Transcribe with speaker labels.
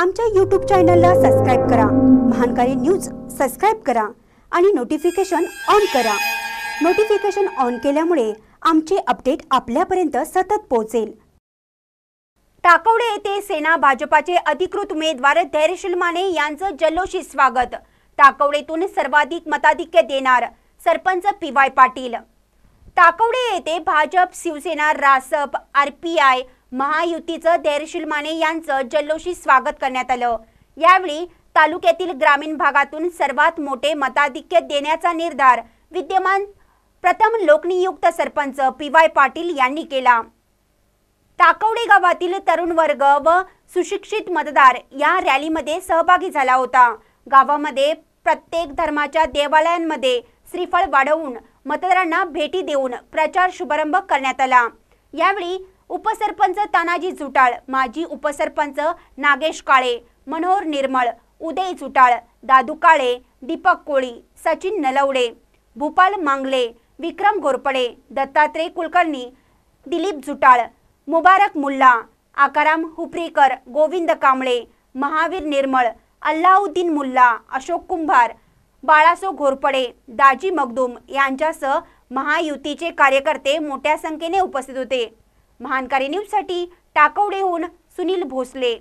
Speaker 1: आमच्या यूट्यूब चॅनलला सबस्क्राईब करा महानकारी न्यूज सबस्क्राईब करा आणि नोटिफिकेशन ऑन करा नोटिफिकेशन ऑन केल्यामुळे आमचे अपडेट आपल्यापर्यंत सतत पोहोचेल टाकवडे येथे सेना भाजपाचे अधिकृत उमेदवार धैर्यशील माने यांचं जल्लोषी स्वागत टाकवडेतून सर्वाधिक मताधिक्य देणार सरपंच पी वाय पाटील टाकवडे येथे Bhajap Shivsena Rasap R P I महायुतीचं धैर्यशील माने यांचं जल्लोषी स्वागत करण्यात आलं यावेळी तालुक्यातील ग्रामीण भागातून सर्वात मोठे मताधिक्य देण्याचा निर्धार विद्यमान प्रथम लोकनियुक्त सरपंच पी वाय पाटील यांनी केला टाकवडे गावातील तरुण वर्ग व सुशिक्षित मतदार या रॅलीमध्ये सहभागी झाला होता गावामध्ये प्रत्येक धर्माच्या देवालयांमध्ये श्रीफळ वाढवून मतदारांना भेटी देऊन प्रचार शुभारंभ करण्यात आला यावेळी उपसरपंच तानाजी जुटाळ माजी उपसरपंच नागेश काळे मनोहर निर्मळ उदय जुटाळ दादू काळे दीपक कोळी सचिन नलवडे भूपाल मांगले विक्रम घोरपडे दत्तात्रय कुलकर्णी दिलीप जुटाळ मुबारक मुल्ला आकाराम हुपरीकर गोविंद कांबळे महावीर निर्मळ अल्लाउद्दीन मुल्ला अशोक कुंभार बाळासो घोरपडे दाजी मगदूम यांच्यासह महायुतीचे कार्यकर्ते मोठ्या संख्येने उपस्थित होते महानकारी न्यूजसाठी टाकवडेहून सुनील भोसले